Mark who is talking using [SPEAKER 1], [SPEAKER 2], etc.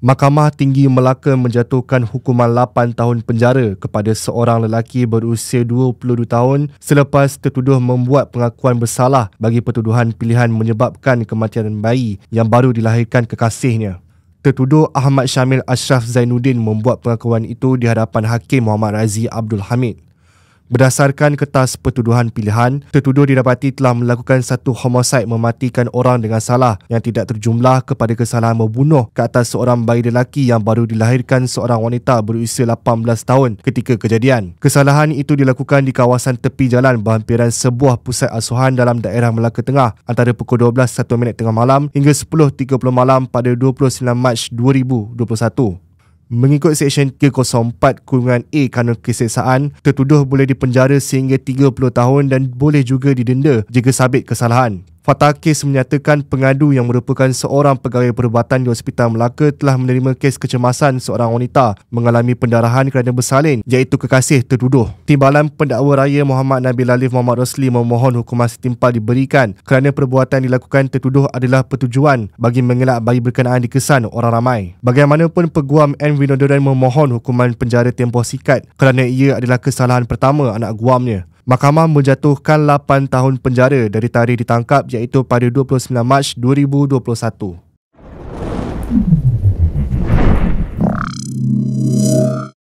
[SPEAKER 1] Mahkamah Tinggi Melaka menjatuhkan hukuman 8 tahun penjara kepada seorang lelaki berusia 22 tahun selepas tertuduh membuat pengakuan bersalah bagi pertuduhan pilihan menyebabkan kematian bayi yang baru dilahirkan kekasihnya. Tertuduh Ahmad Syamil Ashraf Zainuddin membuat pengakuan itu di hadapan Hakim Muhammad Razi Abdul Hamid. Berdasarkan kertas pertuduhan pilihan, tertuduh didapati telah melakukan satu homosid mematikan orang dengan salah yang tidak terjumlah kepada kesalahan membunuh ke atas seorang bayi lelaki yang baru dilahirkan seorang wanita berusia 18 tahun ketika kejadian. Kesalahan itu dilakukan di kawasan tepi jalan berhampiran sebuah pusat asuhan dalam daerah Melaka Tengah antara pukul 12.01 tengah malam hingga 10.30 malam pada 29 Mac 2021. Mengikut Seksyen 304 Kurungan A Kanun Kesiksaan, tertuduh boleh dipenjara sehingga 30 tahun dan boleh juga didenda jika sabit kesalahan. Fatah Kes menyatakan pengadu yang merupakan seorang pegawai perubatan di Hospital Melaka telah menerima kes kecemasan seorang wanita mengalami pendarahan kerana bersalin iaitu kekasih terduduh. Timbalan pendakwa raya Muhammad Nabil Alif Muhammad Rosli memohon hukuman setimpal diberikan kerana perbuatan dilakukan terduduh adalah pertujuan bagi mengelak bayi berkenaan dikesan orang ramai. Bagaimanapun peguam N. Winodoran memohon hukuman penjara tempoh sikat kerana ia adalah kesalahan pertama anak guamnya. Mahkamah menjatuhkan 8 tahun penjara dari tarikh ditangkap iaitu pada 29 Mac 2021.